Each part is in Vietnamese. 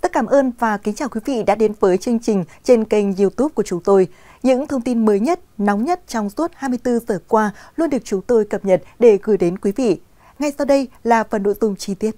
tất cảm ơn và kính chào quý vị đã đến với chương trình trên kênh YouTube của chúng tôi. Những thông tin mới nhất, nóng nhất trong suốt 24 giờ qua luôn được chúng tôi cập nhật để gửi đến quý vị. Ngay sau đây là phần nội dung chi tiết.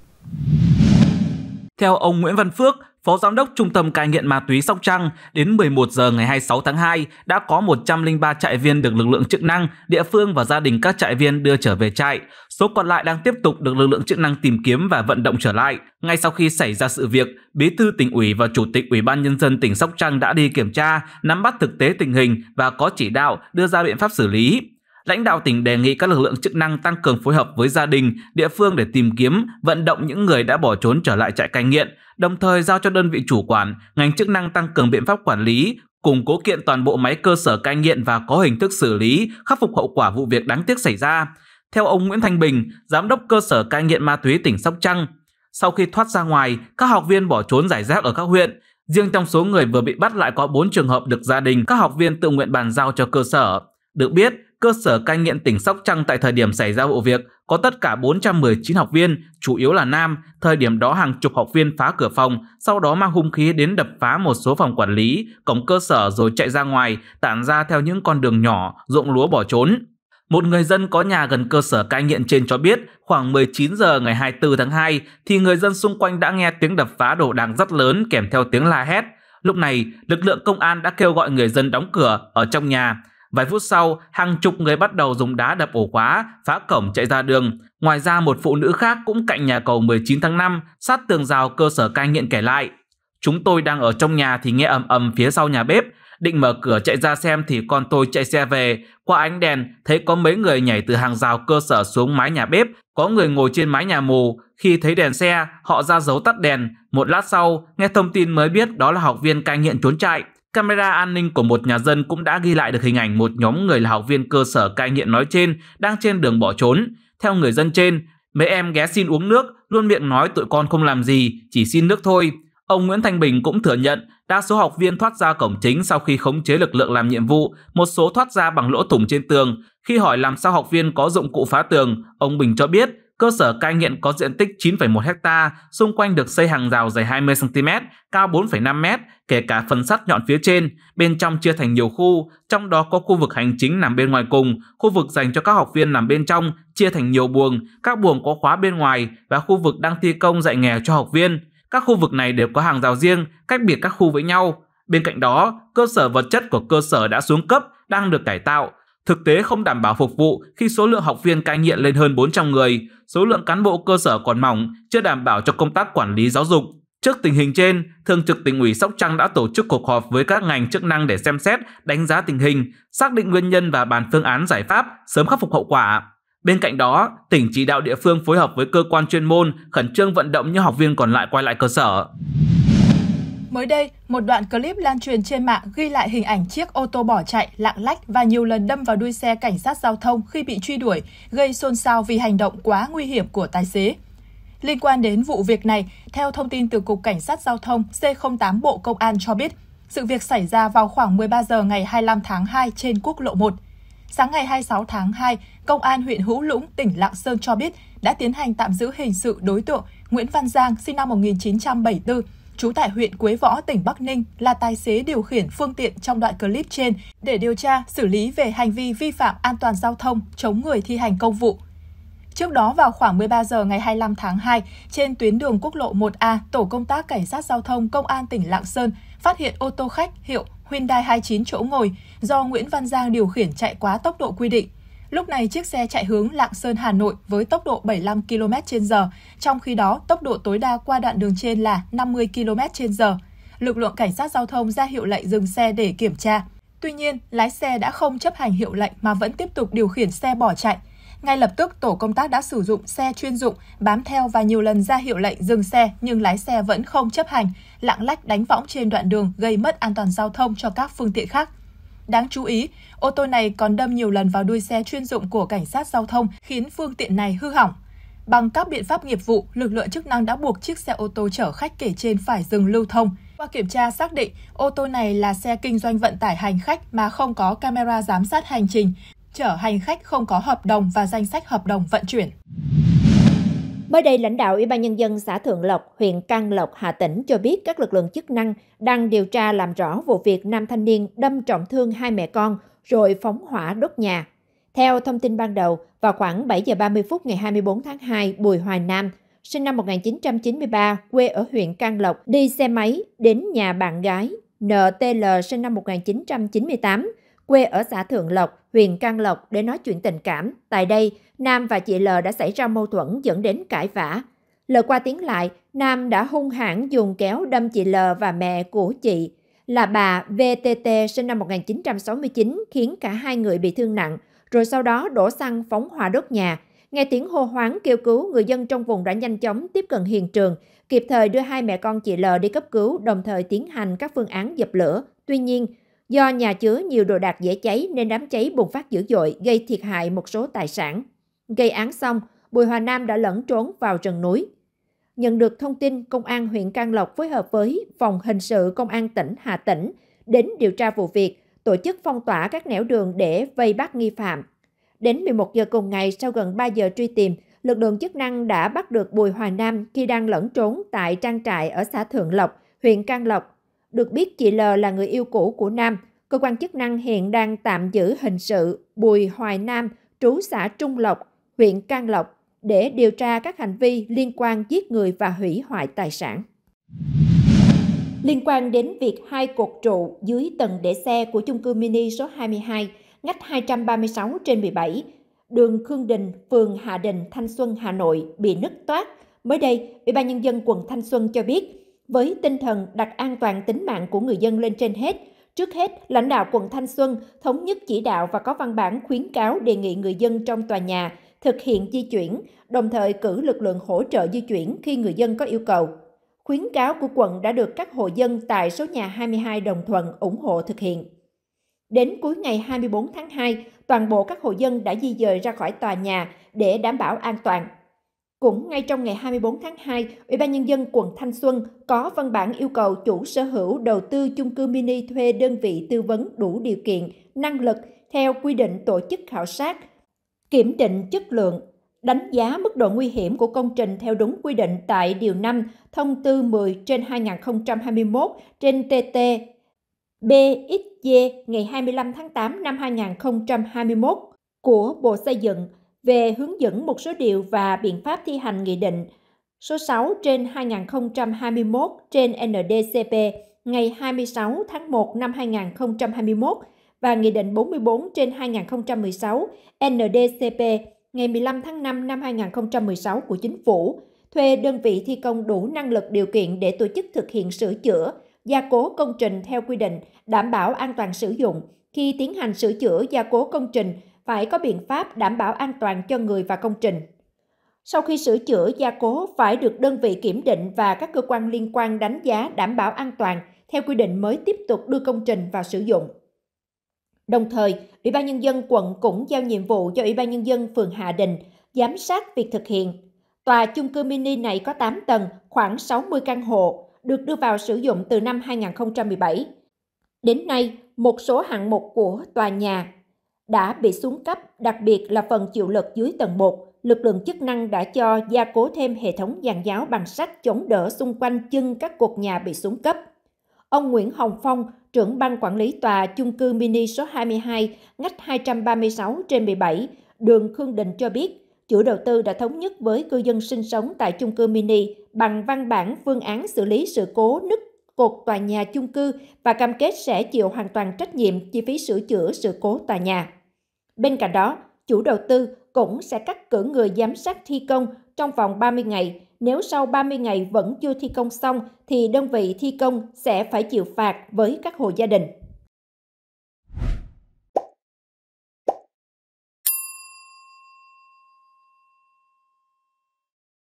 Theo ông Nguyễn Văn Phước, Phó Giám đốc Trung tâm Cai nghiện ma túy Sóc Trăng đến 11 giờ ngày 26 tháng 2 đã có 103 trại viên được lực lượng chức năng, địa phương và gia đình các trại viên đưa trở về trại. Số còn lại đang tiếp tục được lực lượng chức năng tìm kiếm và vận động trở lại. Ngay sau khi xảy ra sự việc, Bí thư tỉnh ủy và Chủ tịch Ủy ban Nhân dân tỉnh Sóc Trăng đã đi kiểm tra, nắm bắt thực tế tình hình và có chỉ đạo đưa ra biện pháp xử lý lãnh đạo tỉnh đề nghị các lực lượng chức năng tăng cường phối hợp với gia đình, địa phương để tìm kiếm, vận động những người đã bỏ trốn trở lại trại cai nghiện, đồng thời giao cho đơn vị chủ quản, ngành chức năng tăng cường biện pháp quản lý, củng cố kiện toàn bộ máy cơ sở cai nghiện và có hình thức xử lý, khắc phục hậu quả vụ việc đáng tiếc xảy ra. Theo ông Nguyễn Thanh Bình, giám đốc cơ sở cai nghiện ma túy tỉnh Sóc Trăng, sau khi thoát ra ngoài, các học viên bỏ trốn giải rác ở các huyện, Riêng trong số người vừa bị bắt lại có 4 trường hợp được gia đình các học viên tự nguyện bàn giao cho cơ sở. Được biết, cơ sở cai nghiện tỉnh Sóc Trăng tại thời điểm xảy ra vụ việc có tất cả 419 học viên, chủ yếu là nam, thời điểm đó hàng chục học viên phá cửa phòng, sau đó mang hung khí đến đập phá một số phòng quản lý, cổng cơ sở rồi chạy ra ngoài, tản ra theo những con đường nhỏ, ruộng lúa bỏ trốn. Một người dân có nhà gần cơ sở cai nghiện trên cho biết, khoảng 19 giờ ngày 24 tháng 2 thì người dân xung quanh đã nghe tiếng đập phá đồ đạc rất lớn kèm theo tiếng la hét. Lúc này, lực lượng công an đã kêu gọi người dân đóng cửa ở trong nhà, Vài phút sau, hàng chục người bắt đầu dùng đá đập ổ khóa, phá cổng chạy ra đường. Ngoài ra một phụ nữ khác cũng cạnh nhà cầu 19 tháng 5, sát tường rào cơ sở cai nghiện kể lại. Chúng tôi đang ở trong nhà thì nghe ầm ầm phía sau nhà bếp, định mở cửa chạy ra xem thì con tôi chạy xe về, qua ánh đèn thấy có mấy người nhảy từ hàng rào cơ sở xuống mái nhà bếp, có người ngồi trên mái nhà mù, khi thấy đèn xe, họ ra dấu tắt đèn, một lát sau nghe thông tin mới biết đó là học viên cai nghiện trốn chạy. Camera an ninh của một nhà dân cũng đã ghi lại được hình ảnh một nhóm người là học viên cơ sở cai nghiện nói trên đang trên đường bỏ trốn. Theo người dân trên, mấy em ghé xin uống nước, luôn miệng nói tụi con không làm gì, chỉ xin nước thôi. Ông Nguyễn Thanh Bình cũng thừa nhận đa số học viên thoát ra cổng chính sau khi khống chế lực lượng làm nhiệm vụ, một số thoát ra bằng lỗ thủng trên tường. Khi hỏi làm sao học viên có dụng cụ phá tường, ông Bình cho biết Cơ sở cai nghiện có diện tích 9,1 ha, xung quanh được xây hàng rào dày 20 cm, cao 4,5 m, kể cả phần sắt nhọn phía trên, bên trong chia thành nhiều khu, trong đó có khu vực hành chính nằm bên ngoài cùng, khu vực dành cho các học viên nằm bên trong, chia thành nhiều buồng, các buồng có khóa bên ngoài và khu vực đang thi công dạy nghề cho học viên. Các khu vực này đều có hàng rào riêng, cách biệt các khu với nhau. Bên cạnh đó, cơ sở vật chất của cơ sở đã xuống cấp, đang được cải tạo, thực tế không đảm bảo phục vụ khi số lượng học viên cai nghiện lên hơn 400 người, số lượng cán bộ cơ sở còn mỏng, chưa đảm bảo cho công tác quản lý giáo dục. Trước tình hình trên, Thường trực tỉnh ủy Sóc Trăng đã tổ chức cuộc họp với các ngành chức năng để xem xét, đánh giá tình hình, xác định nguyên nhân và bàn phương án giải pháp sớm khắc phục hậu quả. Bên cạnh đó, tỉnh chỉ đạo địa phương phối hợp với cơ quan chuyên môn khẩn trương vận động những học viên còn lại quay lại cơ sở. Mới đây, một đoạn clip lan truyền trên mạng ghi lại hình ảnh chiếc ô tô bỏ chạy, lạng lách và nhiều lần đâm vào đuôi xe cảnh sát giao thông khi bị truy đuổi, gây xôn xao vì hành động quá nguy hiểm của tài xế. Liên quan đến vụ việc này, theo thông tin từ Cục Cảnh sát Giao thông C08 Bộ Công an cho biết, sự việc xảy ra vào khoảng 13 giờ ngày 25 tháng 2 trên quốc lộ 1. Sáng ngày 26 tháng 2, Công an huyện Hữu Lũng, tỉnh Lạng Sơn cho biết đã tiến hành tạm giữ hình sự đối tượng Nguyễn Văn Giang, sinh năm 1974, trú tại huyện Quế Võ, tỉnh Bắc Ninh, là tài xế điều khiển phương tiện trong đoạn clip trên để điều tra, xử lý về hành vi vi phạm an toàn giao thông, chống người thi hành công vụ. Trước đó vào khoảng 13 giờ ngày 25 tháng 2, trên tuyến đường quốc lộ 1A, tổ công tác cảnh sát giao thông công an tỉnh Lạng Sơn phát hiện ô tô khách hiệu Hyundai 29 chỗ ngồi do Nguyễn Văn Giang điều khiển chạy quá tốc độ quy định. Lúc này chiếc xe chạy hướng Lạng Sơn Hà Nội với tốc độ 75 km/h, trong khi đó tốc độ tối đa qua đoạn đường trên là 50 km/h. Lực lượng cảnh sát giao thông ra hiệu lệnh dừng xe để kiểm tra. Tuy nhiên, lái xe đã không chấp hành hiệu lệnh mà vẫn tiếp tục điều khiển xe bỏ chạy. Ngay lập tức, tổ công tác đã sử dụng xe chuyên dụng, bám theo và nhiều lần ra hiệu lệnh dừng xe nhưng lái xe vẫn không chấp hành, lạng lách đánh võng trên đoạn đường gây mất an toàn giao thông cho các phương tiện khác. Đáng chú ý, ô tô này còn đâm nhiều lần vào đuôi xe chuyên dụng của cảnh sát giao thông khiến phương tiện này hư hỏng. Bằng các biện pháp nghiệp vụ, lực lượng chức năng đã buộc chiếc xe ô tô chở khách kể trên phải dừng lưu thông. Qua kiểm tra xác định, ô tô này là xe kinh doanh vận tải hành khách mà không có camera giám sát hành trình, chở hành khách không có hợp đồng và danh sách hợp đồng vận chuyển. Mới đây, lãnh đạo Ủy ban Nhân dân xã Thượng Lộc, huyện Can Lộc, Hà Tĩnh cho biết các lực lượng chức năng đang điều tra làm rõ vụ việc nam thanh niên đâm trọng thương hai mẹ con rồi phóng hỏa đốt nhà. Theo thông tin ban đầu, vào khoảng 7 giờ 30 phút ngày 24 tháng 2, Bùi Hoài Nam, sinh năm 1993, quê ở huyện Can Lộc, đi xe máy đến nhà bạn gái NTL sinh năm 1998 quê ở xã Thượng Lộc, huyện Can Lộc để nói chuyện tình cảm. Tại đây, Nam và chị L đã xảy ra mâu thuẫn dẫn đến cãi vã. L qua tiếng lại, Nam đã hung hãn dùng kéo đâm chị L và mẹ của chị là bà VTT sinh năm 1969 khiến cả hai người bị thương nặng, rồi sau đó đổ xăng phóng hỏa đốt nhà. Nghe tiếng hô hoáng kêu cứu, người dân trong vùng đã nhanh chóng tiếp cận hiện trường, kịp thời đưa hai mẹ con chị L đi cấp cứu, đồng thời tiến hành các phương án dập lửa. Tuy nhiên, Do nhà chứa nhiều đồ đạc dễ cháy nên đám cháy bùng phát dữ dội gây thiệt hại một số tài sản. Gây án xong, Bùi Hòa Nam đã lẫn trốn vào rừng núi. Nhận được thông tin, Công an huyện Can Lộc phối hợp với Phòng Hình sự Công an tỉnh Hà Tĩnh đến điều tra vụ việc, tổ chức phong tỏa các nẻo đường để vây bắt nghi phạm. Đến 11 giờ cùng ngày, sau gần 3 giờ truy tìm, lực lượng chức năng đã bắt được Bùi Hòa Nam khi đang lẫn trốn tại trang trại ở xã Thượng Lộc, huyện Can Lộc, được biết chị L là người yêu cũ của Nam. Cơ quan chức năng hiện đang tạm giữ hình sự Bùi Hoài Nam, trú xã Trung Lộc, huyện Can Lộc để điều tra các hành vi liên quan giết người và hủy hoại tài sản. Liên quan đến việc hai cột trụ dưới tầng để xe của chung cư mini số 22, ngách 236 trên 17, đường Khương Đình, phường Hà Đình, Thanh Xuân, Hà Nội bị nứt toát. Mới đây, Ủy ban Nhân dân quận Thanh Xuân cho biết, với tinh thần đặt an toàn tính mạng của người dân lên trên hết. Trước hết, lãnh đạo quận Thanh Xuân thống nhất chỉ đạo và có văn bản khuyến cáo đề nghị người dân trong tòa nhà thực hiện di chuyển, đồng thời cử lực lượng hỗ trợ di chuyển khi người dân có yêu cầu. Khuyến cáo của quận đã được các hộ dân tại số nhà 22 Đồng Thuận ủng hộ thực hiện. Đến cuối ngày 24 tháng 2, toàn bộ các hộ dân đã di dời ra khỏi tòa nhà để đảm bảo an toàn. Cũng ngay trong ngày 24 tháng 2, Ủy ban Nhân dân quận Thanh Xuân có văn bản yêu cầu chủ sở hữu đầu tư chung cư mini thuê đơn vị tư vấn đủ điều kiện, năng lực theo quy định tổ chức khảo sát, kiểm định chất lượng, đánh giá mức độ nguy hiểm của công trình theo đúng quy định tại Điều 5 Thông tư 10 trên 2021 trên TT BXG ngày 25 tháng 8 năm 2021 của Bộ Xây dựng về hướng dẫn một số điều và biện pháp thi hành nghị định số 6 trên 2021 trên NDCP ngày 26 tháng 1 năm 2021 và Nghị định 44 trên 2016 NDCP ngày 15 tháng 5 năm 2016 của Chính phủ thuê đơn vị thi công đủ năng lực điều kiện để tổ chức thực hiện sửa chữa, gia cố công trình theo quy định, đảm bảo an toàn sử dụng. Khi tiến hành sửa chữa gia cố công trình phải có biện pháp đảm bảo an toàn cho người và công trình. Sau khi sửa chữa, gia cố phải được đơn vị kiểm định và các cơ quan liên quan đánh giá đảm bảo an toàn theo quy định mới tiếp tục đưa công trình vào sử dụng. Đồng thời, Ủy ban Nhân dân quận cũng giao nhiệm vụ cho Ủy ban Nhân dân phường Hạ Đình giám sát việc thực hiện. Tòa chung cư mini này có 8 tầng, khoảng 60 căn hộ, được đưa vào sử dụng từ năm 2017. Đến nay, một số hạng mục của tòa nhà đã bị xuống cấp, đặc biệt là phần chịu lực dưới tầng 1. Lực lượng chức năng đã cho gia cố thêm hệ thống giàn giáo bằng sắt chống đỡ xung quanh chân các cột nhà bị xuống cấp. Ông Nguyễn Hồng Phong, trưởng ban quản lý tòa chung cư mini số 22, ngách 236 trên 17, đường Khương Đình cho biết, chủ đầu tư đã thống nhất với cư dân sinh sống tại chung cư mini bằng văn bản phương án xử lý sự cố nứt cột tòa nhà chung cư và cam kết sẽ chịu hoàn toàn trách nhiệm chi phí sửa chữa sự cố tòa nhà. Bên cạnh đó, chủ đầu tư cũng sẽ cắt cử người giám sát thi công trong vòng 30 ngày. Nếu sau 30 ngày vẫn chưa thi công xong thì đơn vị thi công sẽ phải chịu phạt với các hộ gia đình.